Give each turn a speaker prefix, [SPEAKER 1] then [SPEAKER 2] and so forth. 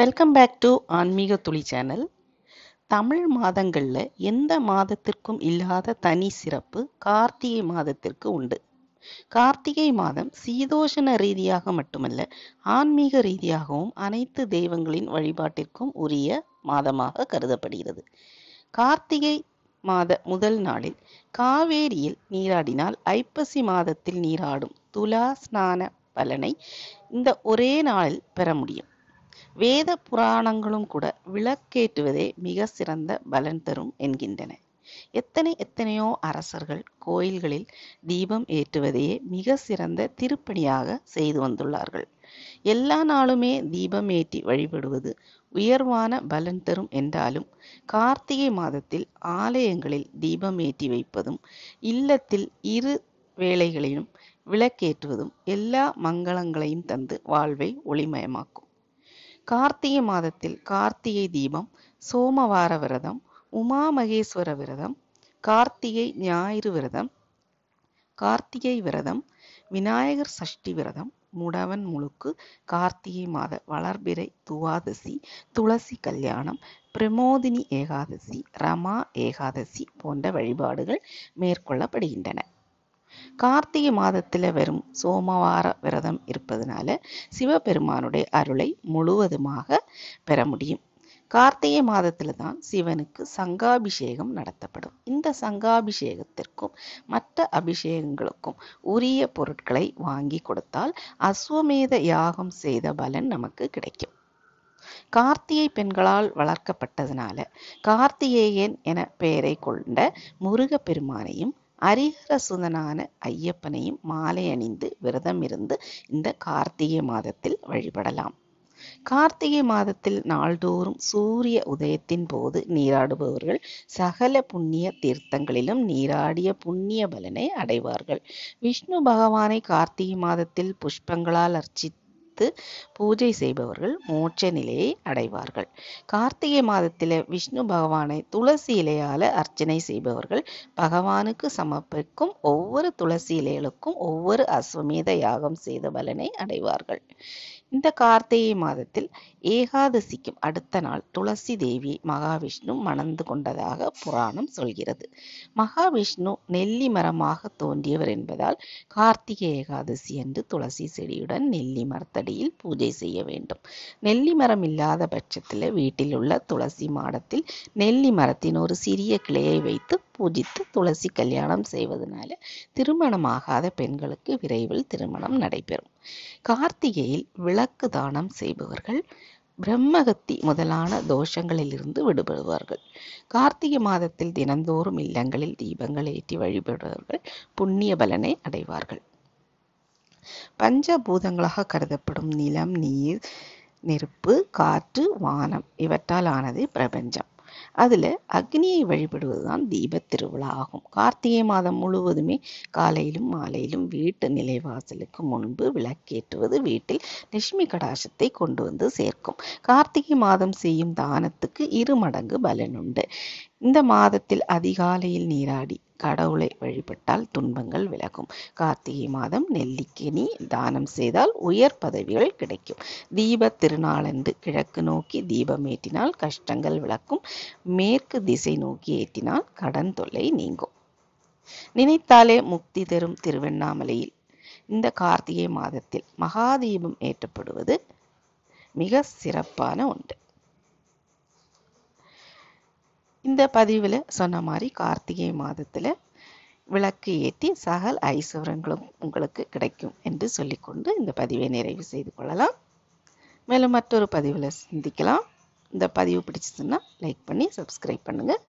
[SPEAKER 1] welcome back to ஆன்மீக துளி channel Tamil மாதங்களில் எந்த மாதத்திற்கும் இல்லாத தனி சிறப்பு கார்த்திகை மாதத்திற்கு உண்டு கார்த்திகை மாதம் சீதோஷண ரீதியாக மட்டுமல்ல ஆன்மீக ரீதியாகவும் அனைத்து தெய்வங்களின் வழிபாட்டிற்கும் உரிய மாதமாக கருதப்படுகிறது கார்த்திகை மாத முதல் நாளில் காவேரியில் நீராடினால் ஐப்பசி மாதத்தில் நீராடும் துலா ஸ்நான பலனை இந்த ஒரே நாளில் பெற முடியும் வேத புராணங்களும் கூட விளக்கேற்றுவதே மிக சிறந்த பலன் தரும் என்கின்றன எத்தனை எத்தனையோ அரசர்கள் கோயில்களில் தீபம் ஏற்றுவதையே மிக சிறந்த திருப்பணியாக செய்து வந்துள்ளார்கள் எல்லா நாளுமே தீபம் ஏற்றி வழிபடுவது உயர்வான பலன் தரும் என்றாலும் கார்த்திகை மாதத்தில் ஆலயங்களில் தீபம் ஏற்றி வைப்பதும் இல்லத்தில் இரு வேளைகளிலும் விளக்கேற்றுவதும் எல்லா மங்களங்களையும் தந்து வாழ்வை ஒளிமயமாக்கும் கார்த்திகை மாதத்தில் கார்த்திகை தீபம் சோமவார விரதம் உமா மகேஸ்வர விரதம் கார்த்திகை ஞாயிறு விரதம் கார்த்திகை விரதம் விநாயகர் சஷ்டி விரதம் முடவன் முழுக்கு கார்த்திகை மாத வளர்பிறை துவாதசி துளசி கல்யாணம் பிரமோதினி ஏகாதசி ரமா ஏகாதசி போன்ற வழிபாடுகள் மேற்கொள்ளப்படுகின்றன கார்த்திகை மாதத்தில் வரும் சோமவார விரதம் இருப்பதனால சிவபெருமானுடைய அருளை முழுவதுமாக பெற முடியும் கார்த்திகை மாதத்தில் தான் சிவனுக்கு சங்காபிஷேகம் நடத்தப்படும் இந்த சங்காபிஷேகத்திற்கும் மற்ற அபிஷேகங்களுக்கும் உரிய பொருட்களை வாங்கி கொடுத்தால் அஸ்வமேத யாகம் செய்த பலன் நமக்கு கிடைக்கும் கார்த்திகை பெண்களால் வளர்க்கப்பட்டதுனால கார்த்திகேயன் என பெயரை கொண்ட முருகப்பெருமானையும் அரிஹரசுதனான ஐயப்பனையும் மாலை அணிந்து விரதம் இருந்து இந்த கார்த்திகை மாதத்தில் வழிபடலாம் கார்த்திகை மாதத்தில் நாள்தோறும் சூரிய உதயத்தின் போது நீராடுபவர்கள் சகல புண்ணிய தீர்த்தங்களிலும் நீராடிய புண்ணிய பலனை அடைவார்கள் விஷ்ணு பகவானை கார்த்திகை மாதத்தில் புஷ்பங்களால் அர்ச்சித்து வைத்து பூஜை செய்பவர்கள் மோட்ச நிலையை அடைவார்கள் கார்த்திகை மாதத்தில் விஷ்ணு பகவானை துளசி இலையால் அர்ச்சனை செய்பவர்கள் பகவானுக்கு சமர்ப்பிக்கும் ஒவ்வொரு துளசி இலைகளுக்கும் ஒவ்வொரு அஸ்வமேத யாகம் செய்த பலனை அடைவார்கள் இந்த கார்த்திகை மாதத்தில் ஏகாதசிக்கும் அடுத்த நாள் துளசி தேவி மகாவிஷ்ணு மணந்து கொண்டதாக புராணம் சொல்கிறது மகாவிஷ்ணு நெல்லி மரமாக தோன்றியவர் என்பதால் கார்த்திகை ஏகாதசி என்று துளசி செடியுடன் நெல்லி மரத்தடியில் பூஜை செய்ய வேண்டும் நெல்லி மரம் இல்லாத பட்சத்தில் வீட்டில் உள்ள துளசி மாடத்தில் நெல்லி மரத்தின் ஒரு சிறிய கிளையை வைத்து பூஜித்து துளசி கல்யாணம் செய்வதனால திருமணமாகாத பெண்களுக்கு விரைவில் திருமணம் நடைபெறும் கார்த்திகையில் விளக்கு தானம் செய்பவர்கள் பிரம்மகத்தி முதலான தோஷங்களிலிருந்து விடுபடுவார்கள் கார்த்திகை மாதத்தில் தினந்தோறும் இல்லங்களில் தீபங்கள் ஏற்றி வழிபடுபவர்கள் புண்ணிய பலனை அடைவார்கள் பஞ்சபூதங்களாக கருதப்படும் நிலம் நீர் நெருப்பு காற்று வானம் இவற்றால் ஆனது பிரபஞ்சம் அதில் அக்னியை வழிபடுவது தான் தீப திருவிழா ஆகும் கார்த்திகை மாதம் முழுவதுமே காலையிலும் மாலையிலும் வீட்டு நிலைவாசலுக்கு முன்பு விளக்கேற்றுவது வீட்டில் லட்சுமி கடாசத்தை கொண்டு வந்து சேர்க்கும் கார்த்திகை மாதம் செய்யும் தானத்துக்கு இரு மடங்கு பலனுண்டு இந்த மாதத்தில் அதிகாலையில் நீராடி கடவுளை வழிபட்டால் துன்பங்கள் விலகும் கார்த்திகை மாதம் நெல்லிக்கனி தானம் செய்தால் உயர் பதவிகள் கிடைக்கும் தீப திருநாளன்று கிழக்கு நோக்கி தீபம் ஏற்றினால் கஷ்டங்கள் விளக்கும் மேற்கு திசை நோக்கி ஏற்றினால் கடன் தொல்லை நீங்கும் நினைத்தாலே முக்தி தரும் திருவண்ணாமலையில் இந்த கார்த்திகை மாதத்தில் மகாதீபம் ஏற்றப்படுவது மிக சிறப்பான ஒன்று இந்த பதிவில் சொன்ன மாதிரி கார்த்திகை மாதத்தில் விளக்கு ஏற்றி சகல் ஐஸ்வரங்களும் உங்களுக்கு கிடைக்கும் என்று சொல்லிக்கொண்டு இந்த பதிவை நிறைவு செய்து கொள்ளலாம் மேலும் மற்றொரு பதிவில் சிந்திக்கலாம் இந்த பதிவு பிடிச்சதுன்னா லைக் பண்ணி சப்ஸ்கிரைப் பண்ணுங்கள்